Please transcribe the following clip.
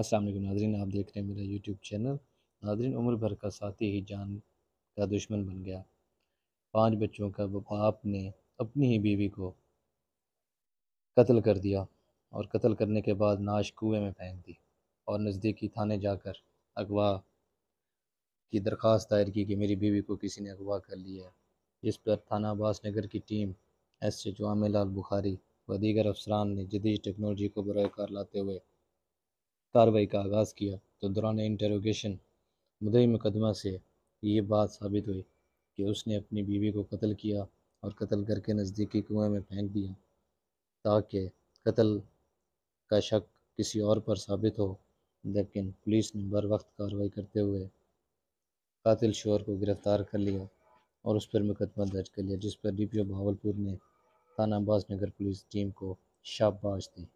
असलम नाजरीन आप देख रहे हैं मेरा यूट्यूब चैनल नाजरीन उम्र भर का साथी ही जान का दुश्मन बन गया पांच बच्चों का बाप ने अपनी ही बीवी को कत्ल कर दिया और कत्ल करने के बाद नाश कुएं में फेंक दी और नज़दीकी थाने जाकर अगवा की दरख्वास्त दायर की कि मेरी बीवी को किसी ने अगवा कर लिया है इस पर थाना अब्बास नगर की team S H Lal Bukhari व दीगर अफसरान ने जदीद टेक्नोलॉजी को बरकरार लाते हुए कार्रवाई का आगाज़ किया तो दौरान इंटरोगेशन मुदई मुकदमा से ये बात साबित हुई कि उसने अपनी बीवी को कत्ल किया और कत्ल करके नज़दीकी कुएं में फेंक दिया ताकि कत्ल का शक किसी और पर साबित हो लेकिन पुलिस ने बर वक्त कार्रवाई करते हुए कातिल शोर को गिरफ़्तार कर लिया और उस पर मुकदमा दर्ज कर लिया जिस पर डी पी ओ भावलपुर ने थाना अब्बास नगर पुलिस टीम को शाबाश दी